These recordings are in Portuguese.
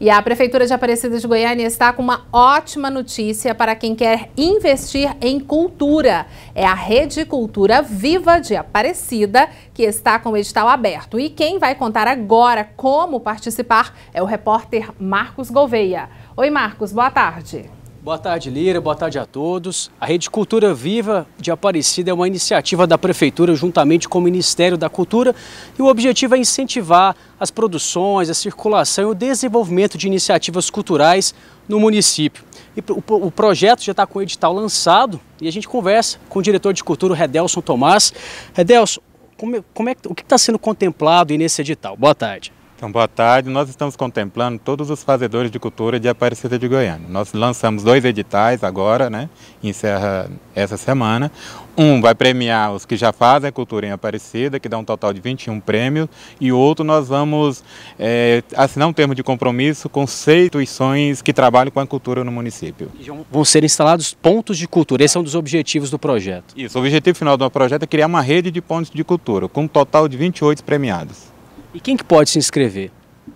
E a Prefeitura de Aparecida de Goiânia está com uma ótima notícia para quem quer investir em cultura. É a Rede Cultura Viva de Aparecida que está com o edital aberto. E quem vai contar agora como participar é o repórter Marcos Gouveia. Oi, Marcos, boa tarde. Boa tarde, Lira. Boa tarde a todos. A Rede Cultura Viva de Aparecida é uma iniciativa da Prefeitura juntamente com o Ministério da Cultura e o objetivo é incentivar as produções, a circulação e o desenvolvimento de iniciativas culturais no município. E o projeto já está com o edital lançado e a gente conversa com o diretor de cultura, Redelson Tomás. Redelson, como é, como é o que está sendo contemplado nesse edital? Boa tarde. Então, boa tarde. Nós estamos contemplando todos os fazedores de cultura de Aparecida de Goiânia. Nós lançamos dois editais agora, né? Encerra essa semana. Um vai premiar os que já fazem cultura em Aparecida, que dá um total de 21 prêmios, e outro nós vamos é, assinar um termo de compromisso com seis instituições que trabalham com a cultura no município. Vão ser instalados pontos de cultura, esse é um dos objetivos do projeto. Isso, o objetivo final do projeto é criar uma rede de pontos de cultura, com um total de 28 premiados. E quem que pode se inscrever?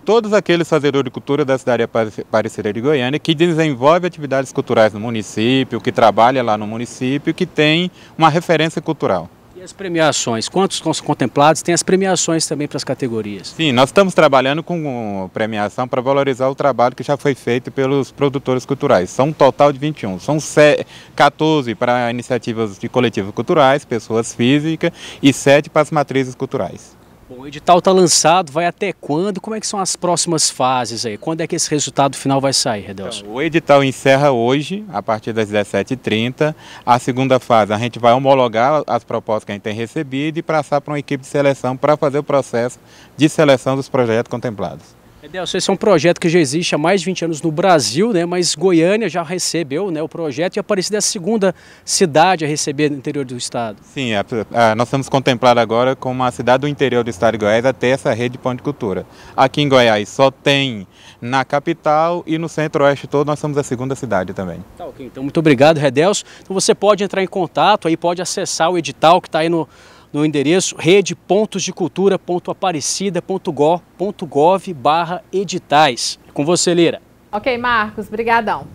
Todos aqueles fazedores de cultura da cidade Aparecida de Goiânia que desenvolve atividades culturais no município, que trabalha lá no município, que tem uma referência cultural. E as premiações? Quantos contemplados? Tem as premiações também para as categorias? Sim, nós estamos trabalhando com premiação para valorizar o trabalho que já foi feito pelos produtores culturais. São um total de 21. São 14 para iniciativas de coletivos culturais, pessoas físicas e 7 para as matrizes culturais. Bom, o edital está lançado, vai até quando? Como é que são as próximas fases aí? Quando é que esse resultado final vai sair, Redelson? Então, o edital encerra hoje, a partir das 17h30. A segunda fase, a gente vai homologar as propostas que a gente tem recebido e passar para uma equipe de seleção para fazer o processo de seleção dos projetos contemplados. Redelso, esse é um projeto que já existe há mais de 20 anos no Brasil, né, mas Goiânia já recebeu né, o projeto e Aparecida é a segunda cidade a receber no interior do estado. Sim, a, a, nós estamos contemplados agora como uma cidade do interior do estado de Goiás a ter essa rede de pão de cultura. Aqui em Goiás só tem na capital e no centro-oeste todo nós somos a segunda cidade também. Tá então muito obrigado, Redelso. Então você pode entrar em contato, aí pode acessar o edital que está aí no no endereço rede.pontosdecultura.aparecida.gov.br editais. Com você, Lira. Ok, Marcos, brigadão.